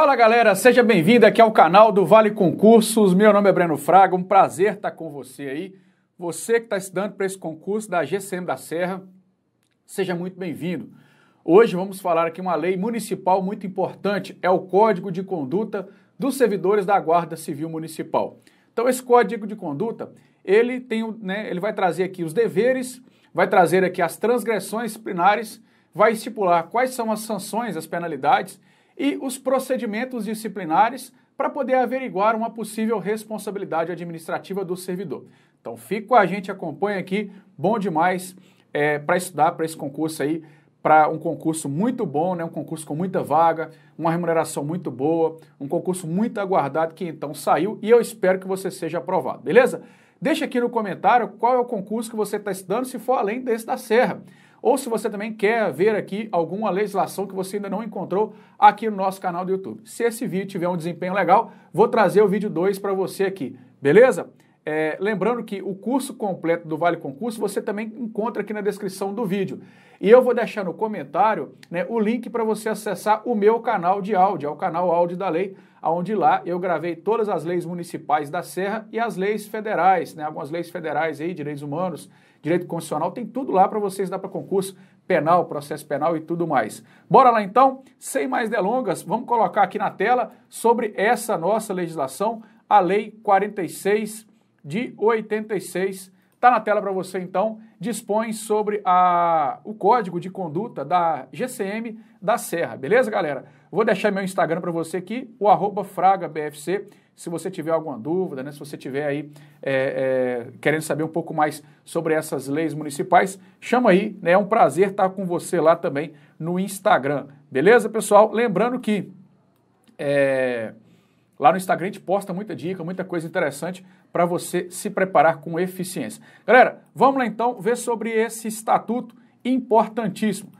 Fala galera, seja bem-vindo aqui ao canal do Vale Concursos. Meu nome é Breno Fraga, um prazer estar com você aí. Você que está estudando para esse concurso da GCM da Serra, seja muito bem-vindo. Hoje vamos falar aqui uma lei municipal muito importante, é o Código de Conduta dos Servidores da Guarda Civil Municipal. Então esse Código de Conduta, ele tem, né, ele vai trazer aqui os deveres, vai trazer aqui as transgressões disciplinares, vai estipular quais são as sanções, as penalidades e os procedimentos disciplinares para poder averiguar uma possível responsabilidade administrativa do servidor. Então, fica com a gente, acompanha aqui, bom demais é, para estudar para esse concurso aí, para um concurso muito bom, né? um concurso com muita vaga, uma remuneração muito boa, um concurso muito aguardado que então saiu e eu espero que você seja aprovado, beleza? Deixa aqui no comentário qual é o concurso que você está estudando, se for além desse da Serra ou se você também quer ver aqui alguma legislação que você ainda não encontrou aqui no nosso canal do YouTube. Se esse vídeo tiver um desempenho legal, vou trazer o vídeo 2 para você aqui, beleza? É, lembrando que o curso completo do Vale Concurso você também encontra aqui na descrição do vídeo. E eu vou deixar no comentário né, o link para você acessar o meu canal de áudio, é o canal Áudio da Lei, onde lá eu gravei todas as leis municipais da Serra e as leis federais, né, algumas leis federais aí, direitos humanos, direito constitucional, tem tudo lá para vocês dá para concurso penal, processo penal e tudo mais. Bora lá então, sem mais delongas, vamos colocar aqui na tela sobre essa nossa legislação, a Lei 46 de 86. Está na tela para você então, dispõe sobre a, o código de conduta da GCM da Serra, beleza, galera? Vou deixar meu Instagram para você aqui, o arroba FragaBFC. Se você tiver alguma dúvida, né, se você tiver aí é, é, querendo saber um pouco mais sobre essas leis municipais, chama aí, né, é um prazer estar com você lá também no Instagram. Beleza, pessoal? Lembrando que é, lá no Instagram a gente posta muita dica, muita coisa interessante para você se preparar com eficiência. Galera, vamos lá então ver sobre esse estatuto importantíssimo.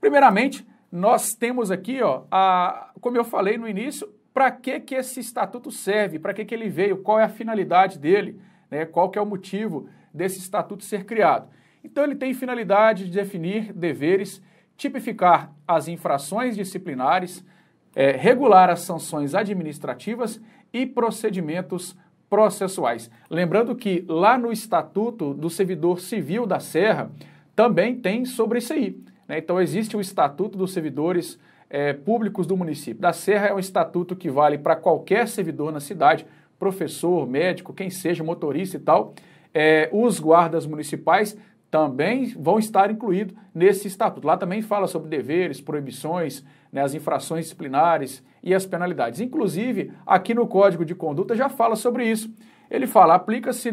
Primeiramente, nós temos aqui, ó, a, como eu falei no início, para que, que esse estatuto serve, para que, que ele veio, qual é a finalidade dele, né? qual que é o motivo desse estatuto ser criado. Então ele tem finalidade de definir deveres, tipificar as infrações disciplinares, é, regular as sanções administrativas e procedimentos processuais. Lembrando que lá no Estatuto do Servidor Civil da Serra também tem sobre isso aí. Né? Então existe o Estatuto dos Servidores Civil é, públicos do município. Da Serra é um estatuto que vale para qualquer servidor na cidade, professor, médico, quem seja, motorista e tal. É, os guardas municipais também vão estar incluídos nesse estatuto. Lá também fala sobre deveres, proibições, né, as infrações disciplinares e as penalidades. Inclusive, aqui no Código de Conduta já fala sobre isso. Ele fala, aplica-se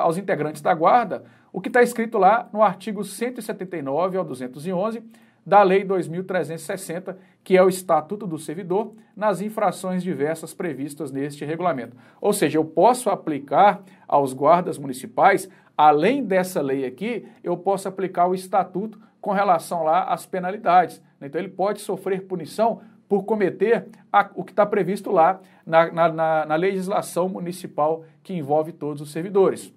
aos integrantes da guarda o que está escrito lá no artigo 179 ao 211 da Lei 2360, que é o Estatuto do Servidor, nas infrações diversas previstas neste regulamento. Ou seja, eu posso aplicar aos guardas municipais, além dessa lei aqui, eu posso aplicar o Estatuto com relação lá às penalidades. Então, ele pode sofrer punição por cometer a, o que está previsto lá na, na, na legislação municipal que envolve todos os servidores.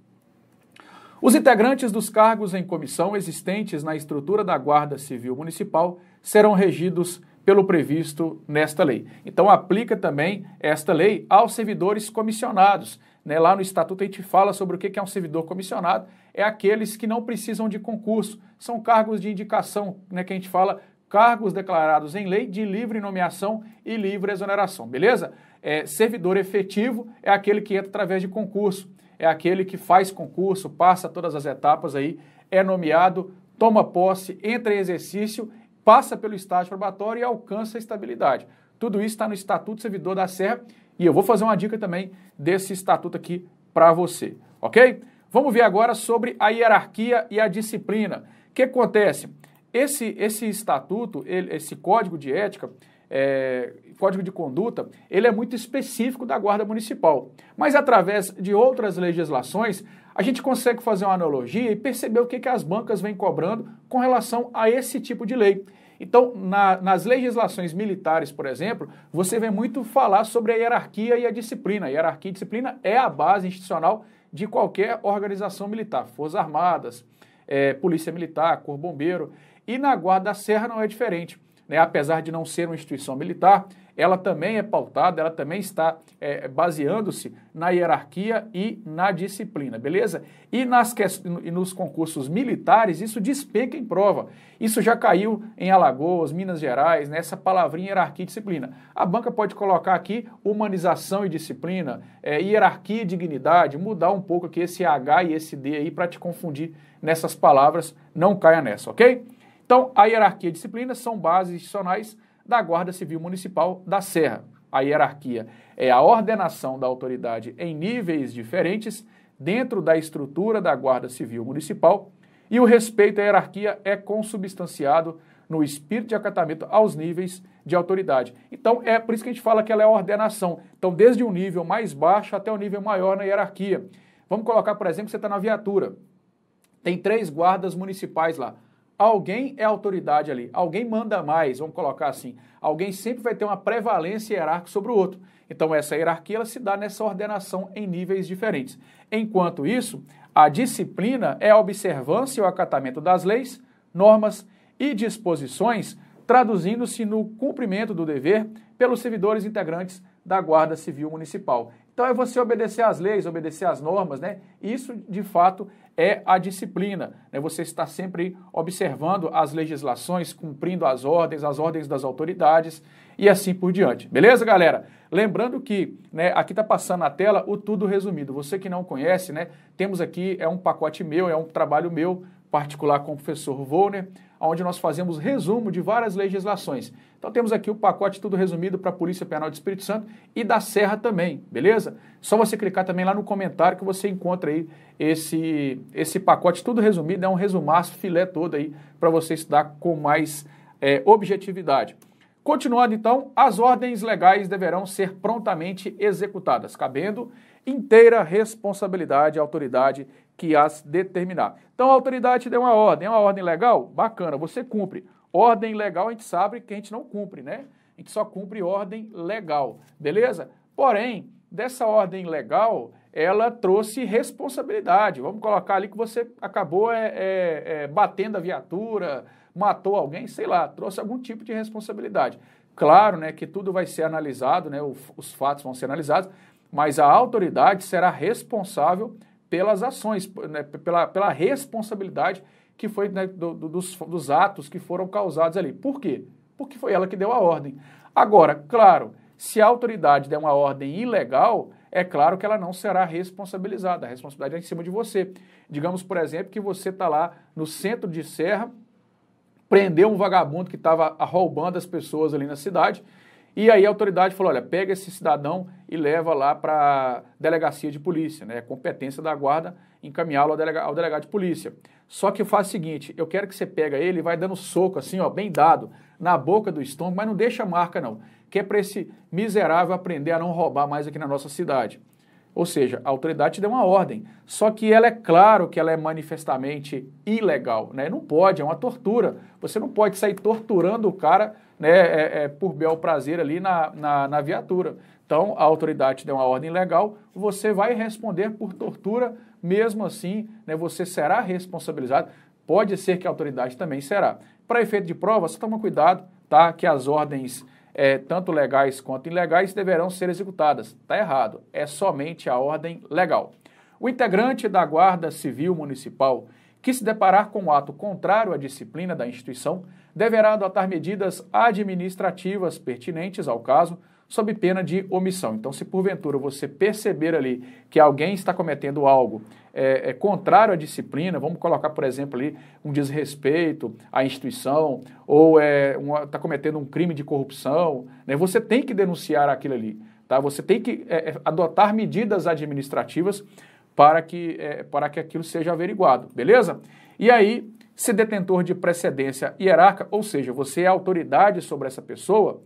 Os integrantes dos cargos em comissão existentes na estrutura da Guarda Civil Municipal serão regidos pelo previsto nesta lei. Então, aplica também esta lei aos servidores comissionados. Né? Lá no Estatuto a gente fala sobre o que é um servidor comissionado: é aqueles que não precisam de concurso, são cargos de indicação, né, que a gente fala cargos declarados em lei de livre nomeação e livre exoneração, beleza? É, servidor efetivo é aquele que entra através de concurso é aquele que faz concurso, passa todas as etapas aí, é nomeado, toma posse, entra em exercício, passa pelo estágio probatório e alcança a estabilidade. Tudo isso está no Estatuto Servidor da Serra e eu vou fazer uma dica também desse estatuto aqui para você, ok? Vamos ver agora sobre a hierarquia e a disciplina. O que acontece? Esse, esse estatuto, ele, esse código de ética, é, código de conduta, ele é muito específico da Guarda Municipal. Mas através de outras legislações, a gente consegue fazer uma analogia e perceber o que, que as bancas vêm cobrando com relação a esse tipo de lei. Então, na, nas legislações militares, por exemplo, você vê muito falar sobre a hierarquia e a disciplina. A hierarquia e disciplina é a base institucional de qualquer organização militar, Forças Armadas, é, Polícia Militar, Corpo Bombeiro. E na Guarda da Serra não é diferente né, apesar de não ser uma instituição militar, ela também é pautada, ela também está é, baseando-se na hierarquia e na disciplina, beleza? E, nas que... e nos concursos militares, isso despega em prova. Isso já caiu em Alagoas, Minas Gerais, nessa né? palavrinha hierarquia e disciplina. A banca pode colocar aqui humanização e disciplina, é, hierarquia e dignidade, mudar um pouco aqui esse H e esse D aí para te confundir nessas palavras, não caia nessa, ok? Então, a hierarquia e disciplina são bases institucionais da Guarda Civil Municipal da Serra. A hierarquia é a ordenação da autoridade em níveis diferentes dentro da estrutura da Guarda Civil Municipal e o respeito à hierarquia é consubstanciado no espírito de acatamento aos níveis de autoridade. Então, é por isso que a gente fala que ela é ordenação. Então, desde um nível mais baixo até o um nível maior na hierarquia. Vamos colocar, por exemplo, você está na viatura. Tem três guardas municipais lá. Alguém é autoridade ali, alguém manda mais, vamos colocar assim. Alguém sempre vai ter uma prevalência hierárquica sobre o outro. Então essa hierarquia ela se dá nessa ordenação em níveis diferentes. Enquanto isso, a disciplina é a observância e o acatamento das leis, normas e disposições, traduzindo-se no cumprimento do dever pelos servidores integrantes da Guarda Civil Municipal. Então é você obedecer às leis, obedecer às normas, né? Isso de fato é a disciplina, né? Você está sempre observando as legislações, cumprindo as ordens, as ordens das autoridades e assim por diante. Beleza, galera? Lembrando que, né, aqui está passando na tela o tudo resumido. Você que não conhece, né? Temos aqui é um pacote meu, é um trabalho meu particular com o professor Volner onde nós fazemos resumo de várias legislações. Então temos aqui o pacote tudo resumido para a Polícia Penal de Espírito Santo e da Serra também, beleza? Só você clicar também lá no comentário que você encontra aí esse, esse pacote tudo resumido, é um resumaço, filé todo aí, para você estudar com mais é, objetividade. Continuando então, as ordens legais deverão ser prontamente executadas, cabendo inteira responsabilidade e autoridade que as determinar. Então a autoridade deu uma ordem, é uma ordem legal? Bacana, você cumpre. Ordem legal a gente sabe que a gente não cumpre, né? A gente só cumpre ordem legal, beleza? Porém, dessa ordem legal, ela trouxe responsabilidade. Vamos colocar ali que você acabou é, é, é, batendo a viatura, matou alguém, sei lá, trouxe algum tipo de responsabilidade. Claro né, que tudo vai ser analisado, né, os fatos vão ser analisados, mas a autoridade será responsável pelas ações, né, pela, pela responsabilidade que foi né, do, do, dos, dos atos que foram causados ali. Por quê? Porque foi ela que deu a ordem. Agora, claro, se a autoridade der uma ordem ilegal, é claro que ela não será responsabilizada. A responsabilidade é em cima de você. Digamos, por exemplo, que você está lá no centro de Serra, prendeu um vagabundo que estava roubando as pessoas ali na cidade e aí a autoridade falou: olha, pega esse cidadão e leva lá para a delegacia de polícia, né? É competência da guarda encaminhá-lo ao, delega ao, delegado de polícia. Só que faz o seguinte: eu quero que você pega ele e vai dando soco, assim, ó, bem dado, na boca do estômago, mas não deixa marca, não. Que é para esse miserável aprender a não roubar mais aqui na nossa cidade. Ou seja, a autoridade te deu uma ordem, só que ela é claro que ela é manifestamente ilegal, né? Não pode, é uma tortura. Você não pode sair torturando o cara né, é, é, por bel prazer ali na, na, na viatura. Então, a autoridade te deu uma ordem legal, você vai responder por tortura, mesmo assim, né, você será responsabilizado. Pode ser que a autoridade também será. Para efeito de prova, só toma cuidado, tá? Que as ordens é, tanto legais quanto ilegais, deverão ser executadas. Está errado, é somente a ordem legal. O integrante da Guarda Civil Municipal que se deparar com um ato contrário à disciplina da instituição deverá adotar medidas administrativas pertinentes ao caso, sob pena de omissão. Então, se porventura você perceber ali que alguém está cometendo algo é, é, contrário à disciplina, vamos colocar, por exemplo, ali um desrespeito à instituição, ou é, está cometendo um crime de corrupção, né, você tem que denunciar aquilo ali. Tá? Você tem que é, é adotar medidas administrativas para que, é, para que aquilo seja averiguado, beleza? E aí, se detentor de precedência hierárquica, ou seja, você é autoridade sobre essa pessoa,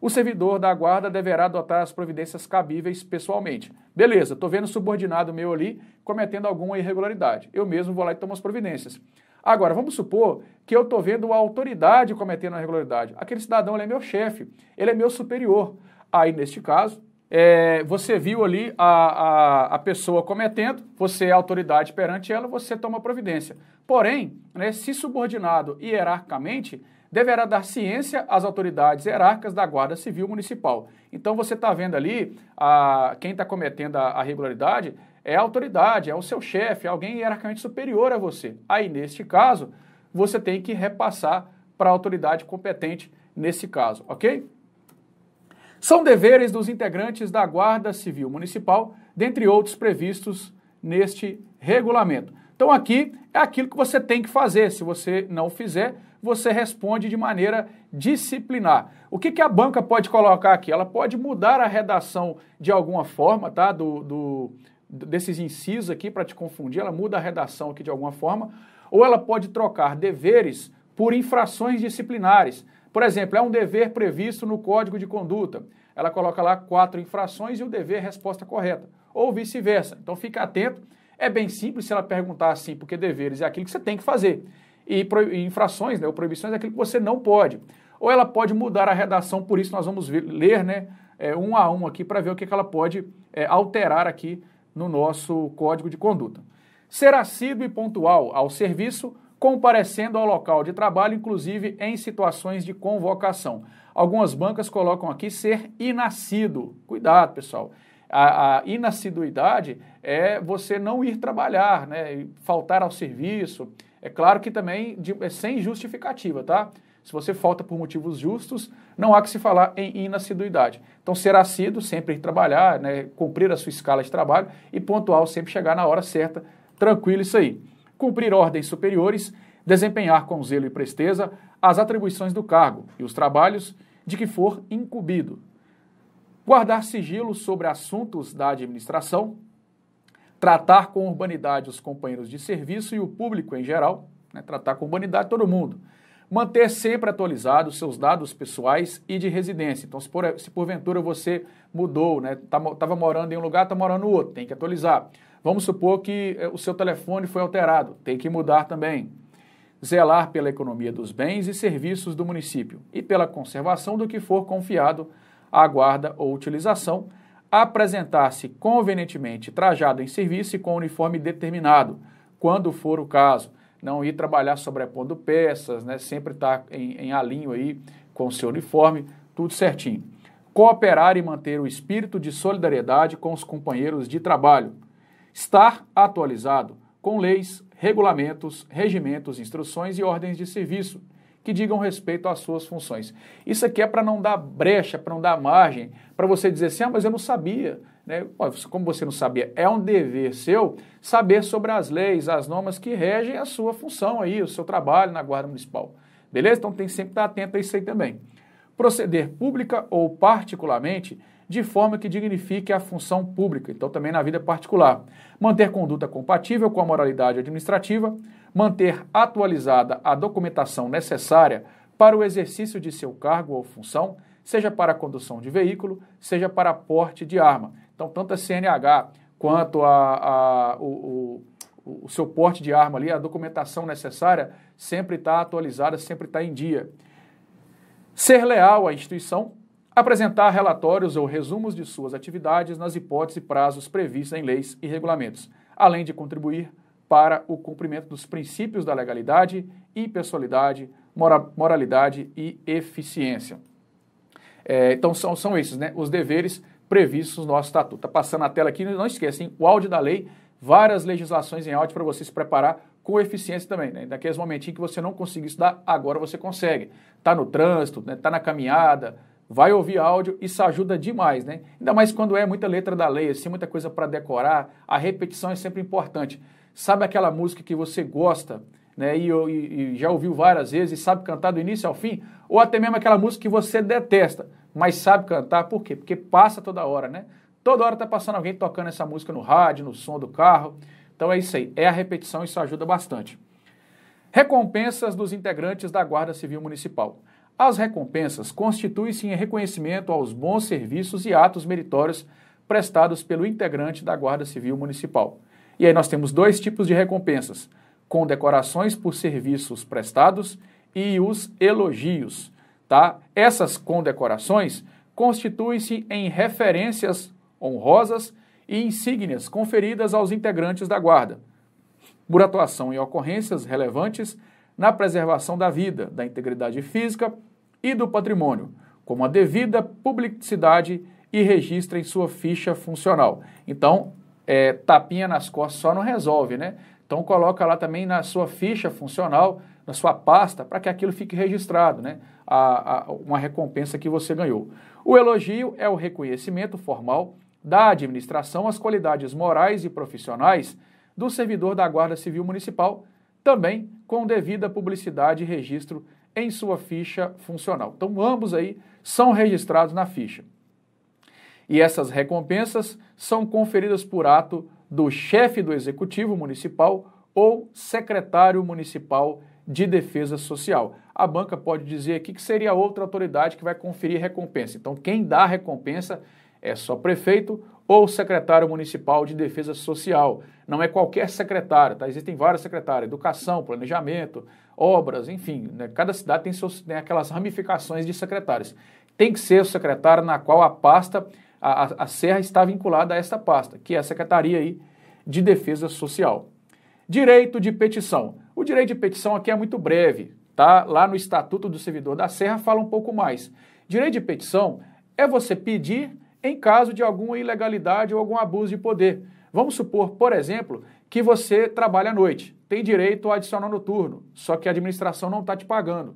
o servidor da guarda deverá adotar as providências cabíveis pessoalmente. Beleza, estou vendo subordinado meu ali cometendo alguma irregularidade. Eu mesmo vou lá e tomo as providências. Agora, vamos supor que eu estou vendo a autoridade cometendo uma irregularidade. Aquele cidadão é meu chefe, ele é meu superior. Aí, neste caso, é, você viu ali a, a, a, pessoa cometendo, você é autoridade perante ela, você toma providência. Porém, né, se subordinado hierarquicamente, deverá dar ciência às autoridades hierárquicas da Guarda Civil Municipal. Então você está vendo ali, a, quem está cometendo a, a regularidade é a autoridade, é o seu chefe, é alguém hierarquicamente superior a você. Aí, neste caso, você tem que repassar para a autoridade competente nesse caso, ok? São deveres dos integrantes da Guarda Civil Municipal, dentre outros previstos neste regulamento. Então, aqui é aquilo que você tem que fazer. Se você não fizer, você responde de maneira disciplinar. O que, que a banca pode colocar aqui? Ela pode mudar a redação de alguma forma, tá? Do, do desses incisos aqui para te confundir, ela muda a redação aqui de alguma forma, ou ela pode trocar deveres por infrações disciplinares. Por exemplo, é um dever previsto no Código de Conduta. Ela coloca lá quatro infrações e o dever é resposta correta, ou vice-versa. Então fica atento. É bem simples se ela perguntar assim, porque deveres é aquilo que você tem que fazer. E, infrações, né, ou proibições, é aquilo que você não pode. Ou ela pode mudar a redação, por isso nós vamos ver, ler né, é, um a um aqui para ver o que, que ela pode é, alterar aqui no nosso código de conduta. Ser assíduo e pontual ao serviço, comparecendo ao local de trabalho, inclusive em situações de convocação. Algumas bancas colocam aqui ser inascido. Cuidado, pessoal. A, a é você não ir trabalhar, né? faltar ao serviço, é claro que também de, é sem justificativa, tá? Se você falta por motivos justos, não há que se falar em inassiduidade. Então, ser assíduo, sempre trabalhar, né, cumprir a sua escala de trabalho e pontual, sempre chegar na hora certa, tranquilo isso aí. Cumprir ordens superiores, desempenhar com zelo e presteza as atribuições do cargo e os trabalhos de que for incumbido. Guardar sigilo sobre assuntos da administração, tratar com urbanidade os companheiros de serviço e o público em geral, né, tratar com urbanidade todo mundo. Manter sempre atualizados seus dados pessoais e de residência. Então, se, por, se porventura você mudou, estava né, tá morando em um lugar, está morando no outro, tem que atualizar. Vamos supor que eh, o seu telefone foi alterado, tem que mudar também. Zelar pela economia dos bens e serviços do município e pela conservação do que for confiado à guarda ou utilização, apresentar-se convenientemente trajado em serviço e com uniforme determinado, quando for o caso. Não ir trabalhar sobrepondo peças, né? sempre estar tá em, em alinho aí com o seu uniforme, tudo certinho. Cooperar e manter o espírito de solidariedade com os companheiros de trabalho. Estar atualizado com leis, regulamentos, regimentos, instruções e ordens de serviço que digam respeito às suas funções. Isso aqui é para não dar brecha, para não dar margem, para você dizer assim, ah, mas eu não sabia. Né? Como você não sabia, é um dever seu saber sobre as leis, as normas que regem a sua função aí, o seu trabalho na Guarda Municipal. Beleza? Então tem que sempre estar atento a isso aí também. Proceder pública ou particularmente de forma que dignifique a função pública, então também na vida particular. Manter conduta compatível com a moralidade administrativa, manter atualizada a documentação necessária para o exercício de seu cargo ou função, seja para condução de veículo, seja para porte de arma. Então, tanto a CNH quanto a, a o, o, o, seu porte de arma ali, a documentação necessária sempre está atualizada, sempre está em dia. Ser leal à instituição, apresentar relatórios ou resumos de suas atividades nas hipóteses e prazos previstos em leis e regulamentos, além de contribuir para o cumprimento dos princípios da legalidade, impessoalidade, mora, moralidade e eficiência. É, então são, são esses né, os deveres previstos no nosso estatuto. Está passando a tela aqui, não esquecem, o áudio da lei, várias legislações em áudio para você se preparar com eficiência também. Né? Daqueles momentinhos que você não conseguiu estudar, agora você consegue. Está no trânsito, está né? Tá na caminhada, vai ouvir áudio, isso ajuda demais, né? Ainda mais quando é muita letra da lei, assim, muita coisa para decorar, a repetição é sempre importante sabe aquela música que você gosta, né, e, e, e já ouviu várias vezes, e sabe cantar do início ao fim, ou até mesmo aquela música que você detesta, mas sabe cantar, por quê? Porque passa toda hora, né? Toda hora está passando alguém tocando essa música no rádio, no som do carro. Então é isso aí, é a repetição, isso ajuda bastante. Recompensas dos integrantes da Guarda Civil Municipal. As recompensas constituem-se em reconhecimento aos bons serviços e atos meritórios prestados pelo integrante da Guarda Civil Municipal. E aí nós temos dois tipos de recompensas: condecorações por serviços prestados e os elogios, tá? Essas condecorações constituem-se em referências honrosas e insígnias conferidas aos integrantes da guarda, por atuação em ocorrências relevantes na preservação da vida, da integridade física e do patrimônio, como a devida publicidade e registra em sua ficha funcional. Então, é, tapinha nas costas só não resolve, né? Então coloca lá também na sua ficha funcional, na sua pasta, para que aquilo fique registrado, né? A, a, uma recompensa que você ganhou. O elogio é o reconhecimento formal da administração às qualidades morais e profissionais do servidor da Guarda Civil Municipal, também com devida publicidade e registro em sua ficha funcional. Então ambos aí são registrados na ficha. E essas recompensas são conferidas por ato do chefe do executivo municipal ou secretário municipal de defesa social. A banca pode dizer aqui que seria outra autoridade que vai conferir recompensa. Então, quem dá recompensa é só prefeito ou secretário municipal de defesa social. Não é qualquer secretário, tá? Existem vários secretários, educação, planejamento, obras, enfim. Né? Cada cidade tem, seus, tem aquelas ramificações de secretários. Tem que ser o secretário na qual a pasta a, a, a Serra está vinculada a esta pasta, que é a Secretaria aí de Defesa Social. Direito de petição. O direito de petição aqui é muito breve, tá? Lá no Estatuto do Servidor da Serra fala um pouco mais. Direito de petição é você pedir em caso de alguma ilegalidade ou algum abuso de poder. Vamos supor, por exemplo, que você trabalha à noite, tem direito ao adicional noturno, só que a administração não está te pagando.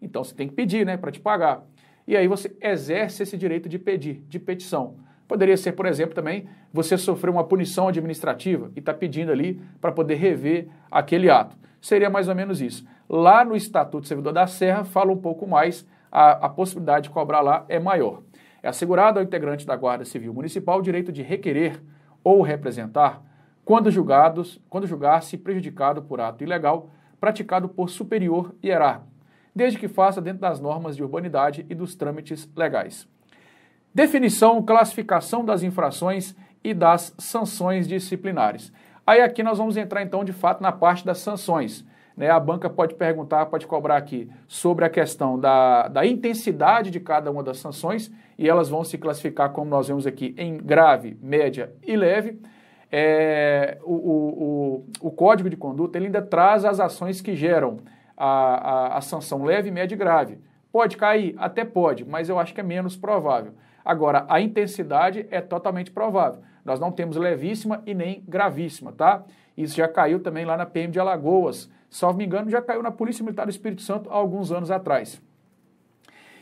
Então você tem que pedir, né, para te pagar e aí você exerce esse direito de pedir, de petição. Poderia ser, por exemplo, também você sofreu uma punição administrativa e está pedindo ali para poder rever aquele ato. Seria mais ou menos isso. Lá no Estatuto do Servidor da Serra fala um pouco mais, a, a possibilidade de cobrar lá é maior. É assegurado ao integrante da Guarda Civil Municipal o direito de requerer ou representar, quando, julgados, quando julgar-se prejudicado por ato ilegal praticado por superior hierárquico desde que faça dentro das normas de urbanidade e dos trâmites legais. Definição, classificação das infrações e das sanções disciplinares. Aí aqui nós vamos entrar então de fato na parte das sanções. Né? A banca pode perguntar, pode cobrar aqui sobre a questão da, da intensidade de cada uma das sanções e elas vão se classificar, como nós vemos aqui, em grave, média e leve. É, o, o, o, o Código de Conduta ele ainda traz as ações que geram a, a, a sanção leve, média e grave. Pode cair? Até pode, mas eu acho que é menos provável. Agora, a intensidade é totalmente provável. Nós não temos levíssima e nem gravíssima, tá? Isso já caiu também lá na PM de Alagoas. Salvo me engano, já caiu na Polícia Militar do Espírito Santo há alguns anos atrás.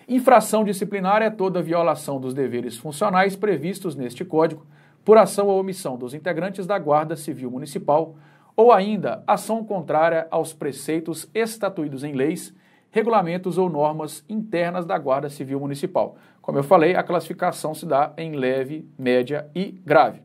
Infração disciplinar é toda violação dos deveres funcionais previstos neste Código por ação ou omissão dos integrantes da Guarda Civil Municipal, ou ainda ação contrária aos preceitos estatuídos em leis, regulamentos ou normas internas da Guarda Civil Municipal. Como eu falei, a classificação se dá em leve, média e grave.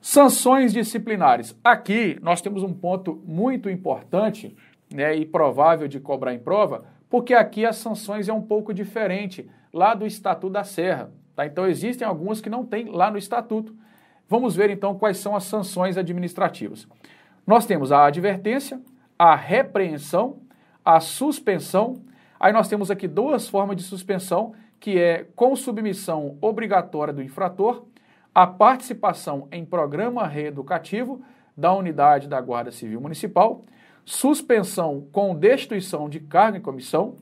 Sanções disciplinares. Aqui nós temos um ponto muito importante né, e provável de cobrar em prova, porque aqui as sanções é um pouco diferente lá do Estatuto da Serra. Tá? Então existem algumas que não tem lá no Estatuto. Vamos ver então quais são as sanções administrativas. Nós temos a advertência, a repreensão, a suspensão. Aí nós temos aqui duas formas de suspensão, que é com submissão obrigatória do infrator, a participação em programa reeducativo da unidade da Guarda Civil Municipal, suspensão com destituição de cargo e comissão,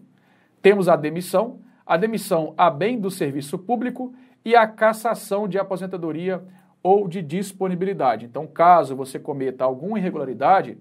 temos a demissão, a demissão a bem do serviço público e a cassação de aposentadoria ou de disponibilidade. Então, caso você cometa alguma irregularidade,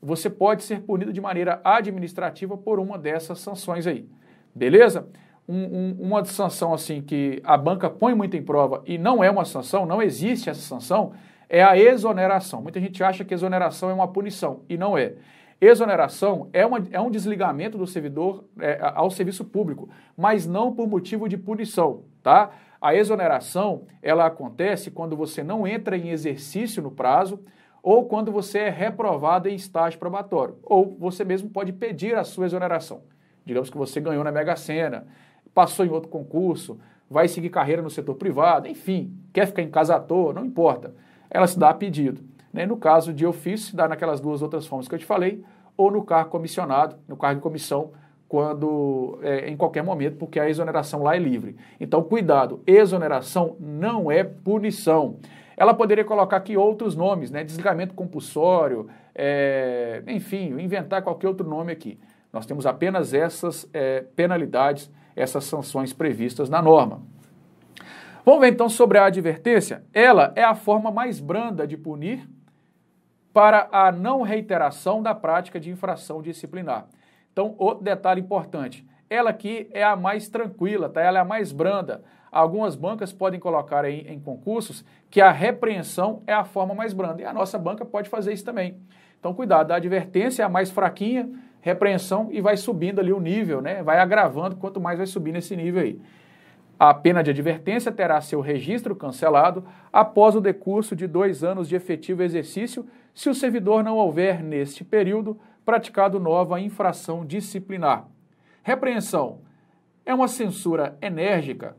você pode ser punido de maneira administrativa por uma dessas sanções aí. Beleza? Um, um, uma sanção assim que a banca põe muito em prova e não é uma sanção, não existe essa sanção, é a exoneração. Muita gente acha que exoneração é uma punição e não é. Exoneração é, uma, é um desligamento do servidor é, ao serviço público, mas não por motivo de punição, tá? A exoneração, ela acontece quando você não entra em exercício no prazo ou quando você é reprovado em estágio probatório, ou você mesmo pode pedir a sua exoneração. Digamos que você ganhou na Mega Sena, passou em outro concurso, vai seguir carreira no setor privado, enfim, quer ficar em casa à toa, não importa. Ela se dá a pedido. Né? No caso de ofício, se dá naquelas duas outras formas que eu te falei, ou no cargo comissionado, no cargo de comissão, quando é, em qualquer momento, porque a exoneração lá é livre. Então, cuidado, exoneração não é punição. Ela poderia colocar aqui outros nomes, né? Desligamento compulsório, é, enfim, inventar qualquer outro nome aqui. Nós temos apenas essas é, penalidades, essas sanções previstas na norma. Vamos ver então sobre a advertência. Ela é a forma mais branda de punir para a não reiteração da prática de infração disciplinar. Então, outro detalhe importante. Ela aqui é a mais tranquila, tá? Ela é a mais branda. Algumas bancas podem colocar em, em concursos que a repreensão é a forma mais branda. E a nossa banca pode fazer isso também. Então, cuidado, a advertência é a mais fraquinha, repreensão e vai subindo ali o nível, né? Vai agravando quanto mais vai subindo esse nível aí. A pena de advertência terá seu registro cancelado após o decurso de dois anos de efetivo exercício, se o servidor não houver, neste período, praticado nova infração disciplinar. Repreensão é uma censura enérgica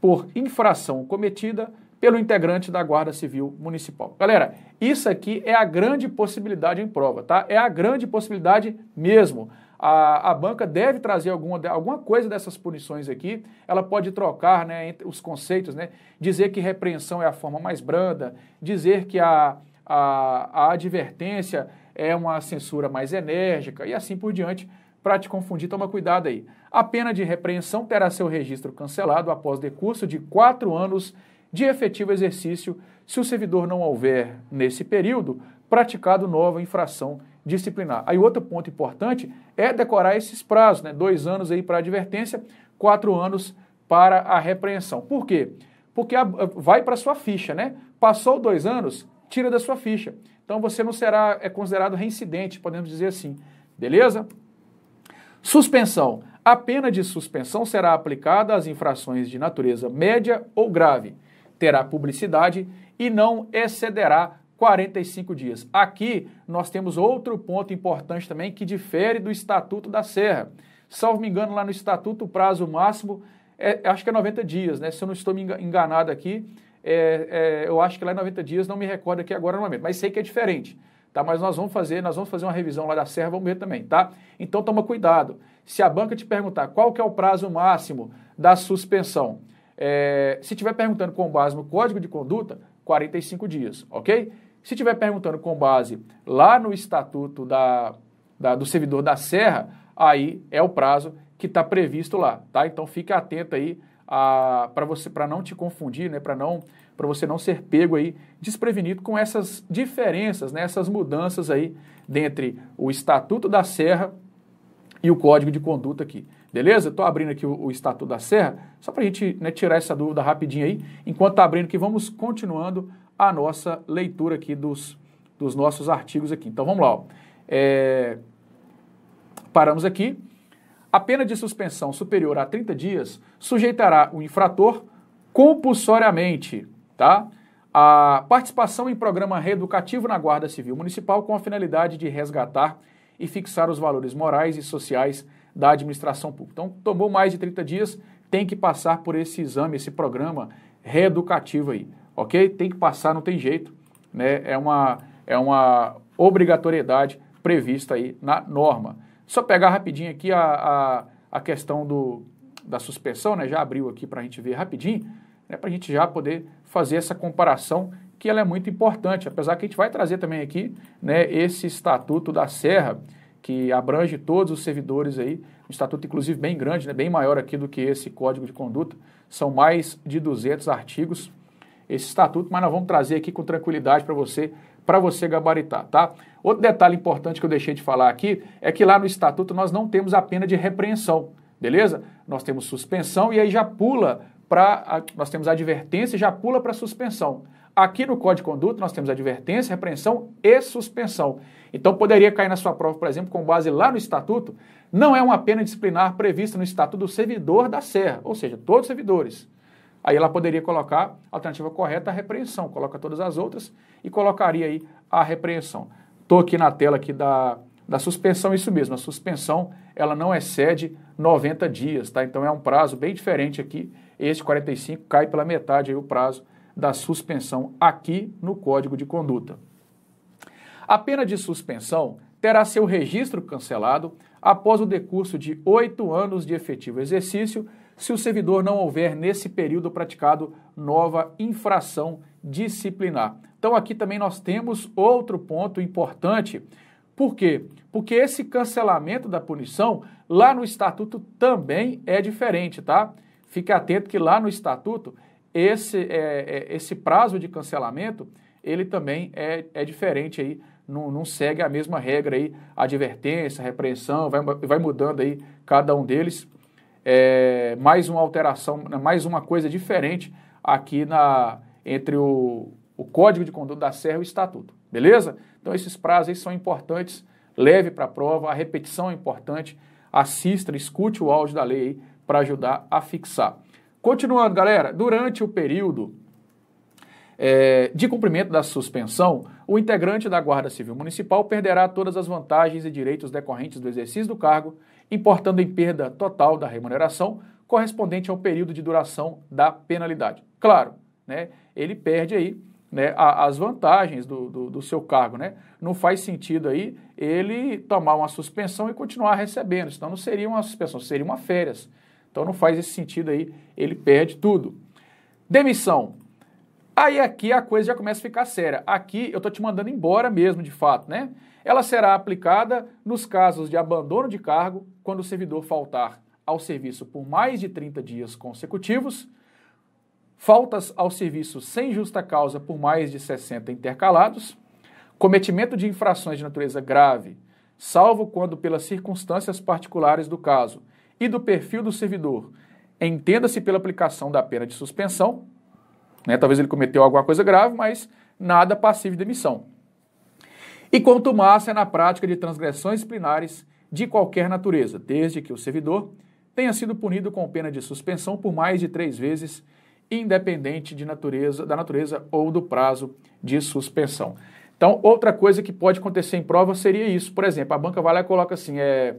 por infração cometida pelo integrante da Guarda Civil Municipal. Galera, isso aqui é a grande possibilidade em prova, tá? É a grande possibilidade mesmo. A, a, banca deve trazer alguma, alguma coisa dessas punições aqui. Ela pode trocar né, os conceitos, né, dizer que repreensão é a forma mais branda, dizer que a, a, a advertência é uma censura mais enérgica e assim por diante. Para te confundir, toma cuidado aí. A pena de repreensão terá seu registro cancelado após decurso de quatro anos de efetivo exercício, se o servidor não houver, nesse período, praticado nova infração disciplinar. Aí outro ponto importante é decorar esses prazos, né? Dois anos aí para advertência, quatro anos para a repreensão. Por quê? Porque a, vai para sua ficha, né? Passou dois anos, tira da sua ficha. Então você não será é considerado reincidente, podemos dizer assim. Beleza? Suspensão. A pena de suspensão será aplicada às infrações de natureza média ou grave. Terá publicidade e não excederá 45 dias. Aqui nós temos outro ponto importante também que difere do Estatuto da Serra. Salvo me engano, lá no Estatuto o prazo máximo é, acho que é 90 dias, né? Se eu não estou me enganado aqui, é, é, eu acho que lá em 90 dias, não me recordo aqui agora no momento, mas sei que é diferente, tá? Mas nós vamos fazer, nós vamos fazer uma revisão lá da Serra, vamos ver também, tá? Então toma cuidado. Se a banca te perguntar qual que é o prazo máximo da suspensão, é, se estiver perguntando com base no código de conduta, 45 dias, ok? Se estiver perguntando com base lá no estatuto da, da, do servidor da Serra, aí é o prazo que está previsto lá, tá? Então fique atento aí para você para não te confundir, né, para não para você não ser pego aí desprevenido com essas diferenças, né, essas mudanças aí dentre o Estatuto da Serra e o Código de Conduta aqui. Beleza? Estou abrindo aqui o, o, Estatuto da Serra, só para a gente né, tirar essa dúvida rapidinho aí. Enquanto está abrindo aqui, vamos continuando a nossa leitura aqui dos, dos nossos artigos aqui. Então vamos lá. É... Paramos aqui a pena de suspensão superior a 30 dias sujeitará o infrator compulsoriamente, tá? A participação em programa reeducativo na Guarda Civil Municipal com a finalidade de resgatar e fixar os valores morais e sociais da administração pública. Então, tomou mais de 30 dias, tem que passar por esse exame, esse programa reeducativo aí, ok? Tem que passar, não tem jeito, né? É uma, é uma obrigatoriedade prevista aí na norma. Só pegar rapidinho aqui a, a, a questão do, da suspensão, né? já abriu aqui para a gente ver rapidinho, né? para a gente já poder fazer essa comparação que ela é muito importante, apesar que a gente vai trazer também aqui né, esse Estatuto da Serra, que abrange todos os servidores aí, um estatuto inclusive bem grande, né, bem maior aqui do que esse Código de Conduta, são mais de 200 artigos esse estatuto, mas nós vamos trazer aqui com tranquilidade para você, para você gabaritar, tá? Outro detalhe importante que eu deixei de falar aqui é que lá no estatuto nós não temos a pena de repreensão, beleza? Nós temos suspensão e aí já pula para nós temos advertência e já pula para suspensão. Aqui no Código de Conduta nós temos advertência, repreensão e suspensão. Então poderia cair na sua prova, por exemplo, com base lá no estatuto, não é uma pena disciplinar prevista no estatuto do servidor da Serra, ou seja, todos os servidores. Aí ela poderia colocar a alternativa correta, a repreensão, coloca todas as outras e colocaria aí a repreensão. Estou aqui na tela aqui da, da suspensão, isso mesmo, a suspensão ela não excede 90 dias, tá? Então é um prazo bem diferente aqui. Este 45 cai pela metade aí o prazo da suspensão aqui no Código de Conduta. A pena de suspensão terá seu registro cancelado após o decurso de oito anos de efetivo exercício, se o servidor não houver nesse período praticado nova infração disciplinar. Então aqui também nós temos outro ponto importante. Por quê? Porque esse cancelamento da punição lá no estatuto também é diferente, tá? Fique atento que lá no estatuto esse, é, é, esse prazo de cancelamento ele também é, é diferente aí, não, não, segue a mesma regra aí, advertência, repreensão, vai, vai mudando aí cada um deles. É, mais uma alteração, mais uma coisa diferente aqui na entre o, o Código de Conduta da Serra e é o Estatuto. Beleza? Então esses prazos são importantes, leve para a prova, a repetição é importante, assista, escute o áudio da lei para ajudar a fixar. Continuando, galera, durante o período é, de cumprimento da suspensão, o integrante da Guarda Civil Municipal perderá todas as vantagens e direitos decorrentes do exercício do cargo, importando em perda total da remuneração correspondente ao período de duração da penalidade. Claro, né, ele perde aí né, as vantagens do, do, do, seu cargo. Né? Não faz sentido aí ele tomar uma suspensão e continuar recebendo, senão não seria uma suspensão, seria uma férias. Então não faz esse sentido aí, ele perde tudo. Demissão. Aí aqui a coisa já começa a ficar séria. Aqui eu estou te mandando embora mesmo, de fato, né? Ela será aplicada nos casos de abandono de cargo, quando o servidor faltar ao serviço por mais de 30 dias consecutivos, faltas ao serviço sem justa causa por mais de 60 intercalados, cometimento de infrações de natureza grave, salvo quando pelas circunstâncias particulares do caso e do perfil do servidor, entenda-se pela aplicação da pena de suspensão, né? talvez ele cometeu alguma coisa grave, mas nada passivo de demissão. E quanto massa é na prática de transgressões disciplinares de qualquer natureza, desde que o servidor tenha sido punido com pena de suspensão por mais de três vezes independente de natureza, da natureza ou do prazo de suspensão. Então, outra coisa que pode acontecer em prova seria isso. Por exemplo, a banca vai lá e coloca assim: é,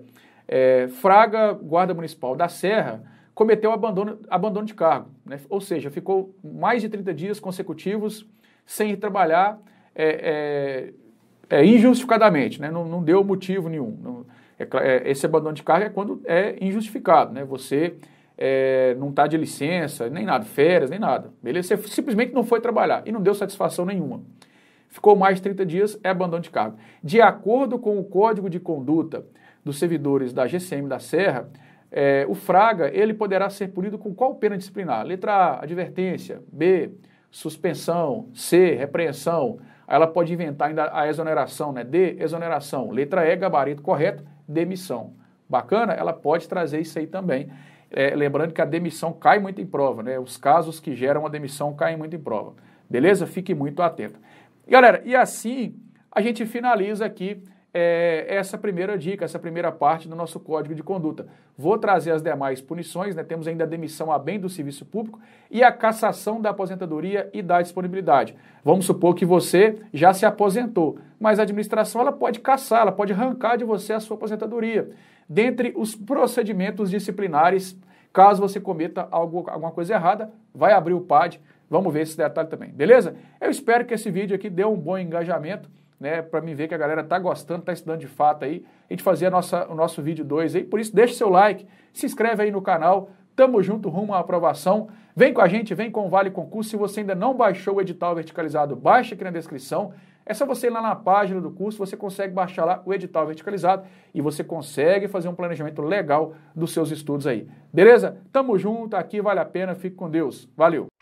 é Fraga, guarda municipal da Serra, cometeu abandono, abandono de cargo. Né? Ou seja, ficou mais de 30 dias consecutivos sem ir trabalhar é, é, é injustificadamente, né? não, não, deu motivo nenhum. Não, é é, esse abandono de cargo é quando é injustificado. Né? Você é, não está de licença, nem nada, férias, nem nada. Beleza? Você simplesmente não foi trabalhar e não deu satisfação nenhuma. Ficou mais de 30 dias, é abandono de cargo. De acordo com o Código de Conduta dos servidores da GCM da Serra, é, o Fraga ele poderá ser punido com qual pena disciplinar? Letra A, advertência, B, suspensão, C, repreensão. ela pode inventar ainda a exoneração, né? D, exoneração. Letra E, gabarito correto, demissão. Bacana? Ela pode trazer isso aí também. É, lembrando que a demissão cai muito em prova, né? Os casos que geram a demissão caem muito em prova. Beleza? Fique muito atento. Galera, e assim a gente finaliza aqui é, essa primeira dica, essa primeira parte do nosso código de conduta. Vou trazer as demais punições, né? Temos ainda a demissão a bem do serviço público e a cassação da aposentadoria e da disponibilidade. Vamos supor que você já se aposentou, mas a administração ela pode caçar, ela pode arrancar de você a sua aposentadoria dentre os procedimentos disciplinares, caso você cometa algo, alguma coisa errada, vai abrir o PAD, vamos ver esse detalhe também, beleza? Eu espero que esse vídeo aqui dê um bom engajamento, né, para mim ver que a galera tá gostando, tá estudando de fato aí, a gente fazer a nossa, o nosso vídeo 2 aí, por isso deixa seu like, se inscreve aí no canal, tamo junto rumo à aprovação, vem com a gente, vem com o Vale Concurso, se você ainda não baixou o edital verticalizado, baixa aqui na descrição, é só você ir lá na página do curso, você consegue baixar lá o edital verticalizado e você consegue fazer um planejamento legal dos seus estudos aí. Beleza? Tamo junto, aqui vale a pena, fique com Deus. Valeu!